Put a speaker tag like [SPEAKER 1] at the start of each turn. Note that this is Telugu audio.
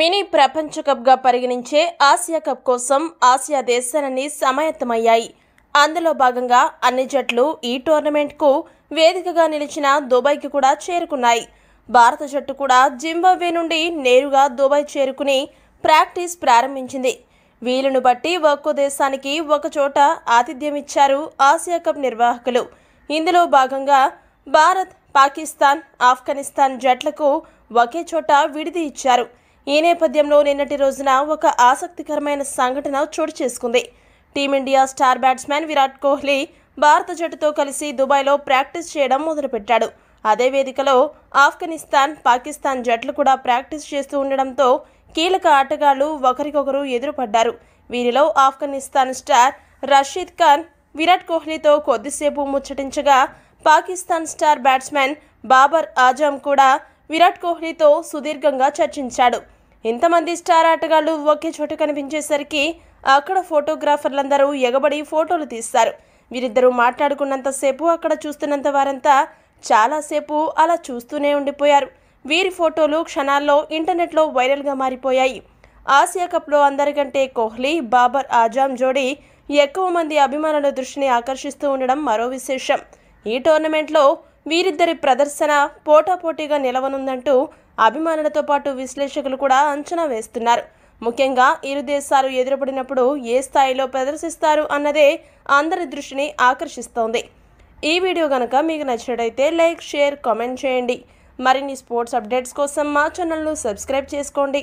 [SPEAKER 1] మినీ ప్రపంచ కప్గా పరిగణించే ఆసియా కప్ కోసం ఆసియా దేశాలన్నీ సమాయత్తమయ్యాయి అందులో భాగంగా అన్ని జట్లు ఈ టోర్నమెంట్కు వేదికగా నిలిచిన దుబాయ్కి కూడా చేరుకున్నాయి భారత జట్టు కూడా జింబాబ్వే నుండి నేరుగా దుబాయ్ చేరుకుని ప్రాక్టీస్ ప్రారంభించింది వీలును బట్టి ఒక్కో దేశానికి ఒకచోట ఆతిథ్యం ఇచ్చారు ఆసియా కప్ నిర్వాహకులు ఇందులో భాగంగా భారత్ పాకిస్తాన్ ఆఫ్ఘనిస్తాన్ జట్లకు ఒకే చోట విడిది ఇచ్చారు ఈ నేపథ్యంలో నిన్నటి రోజున ఒక ఆసక్తికరమైన సంఘటన చోటు చేసుకుంది team India star batsmen Virat Kohli భారత జట్టుతో కలిసి దుబాయ్లో ప్రాక్టీస్ చేయడం మొదలుపెట్టాడు అదే వేదికలో ఆఫ్ఘనిస్తాన్ పాకిస్తాన్ జట్లు కూడా ప్రాక్టీస్ చేస్తూ ఉండడంతో కీలక ఆటగాళ్లు ఒకరికొకరు ఎదురుపడ్డారు వీరిలో ఆఫ్ఘనిస్తాన్ స్టార్ రషీద్ ఖాన్ విరాట్ కోహ్లీతో కొద్దిసేపు ముచ్చటించగా పాకిస్తాన్ స్టార్ బ్యాట్స్మెన్ బాబర్ ఆజమ్ కూడా విరాట్ కోహ్లీతో సుదీర్ఘంగా చర్చించాడు ఇంతమంది స్టార్ ఆటగాళ్లు ఒకే చోట కనిపించేసరికి అక్కడ ఫోటోగ్రాఫర్లందరూ ఎగబడి ఫోటోలు తీస్తారు వీరిద్దరూ మాట్లాడుకున్నంతసేపు అక్కడ చూస్తున్నంత వారంతా చాలాసేపు అలా చూస్తూనే ఉండిపోయారు వీరి ఫోటోలు క్షణాల్లో ఇంటర్నెట్లో వైరల్గా మారిపోయాయి ఆసియా కప్లో అందరికంటే కోహ్లీ బాబర్ ఆజాం జోడీ ఎక్కువ మంది అభిమానుల దృష్టిని ఆకర్షిస్తూ ఉండడం మరో విశేషం ఈ టోర్నమెంట్లో వీరిద్దరి ప్రదర్శన పోటాపోటీగా నిలవనుందంటూ అభిమానులతో పాటు విశ్లేషకులు కూడా అంచనా వేస్తున్నారు ముఖ్యంగా ఇరు దేశాలు ఎదురుపడినప్పుడు ఏ స్థాయిలో ప్రదర్శిస్తారు అన్నదే అందరి దృష్టిని ఆకర్షిస్తోంది ఈ వీడియో కనుక మీకు నచ్చినట్టయితే లైక్ షేర్ కామెంట్ చేయండి మరిన్ని స్పోర్ట్స్ అప్డేట్స్ కోసం మా ఛానల్ను సబ్స్క్రైబ్ చేసుకోండి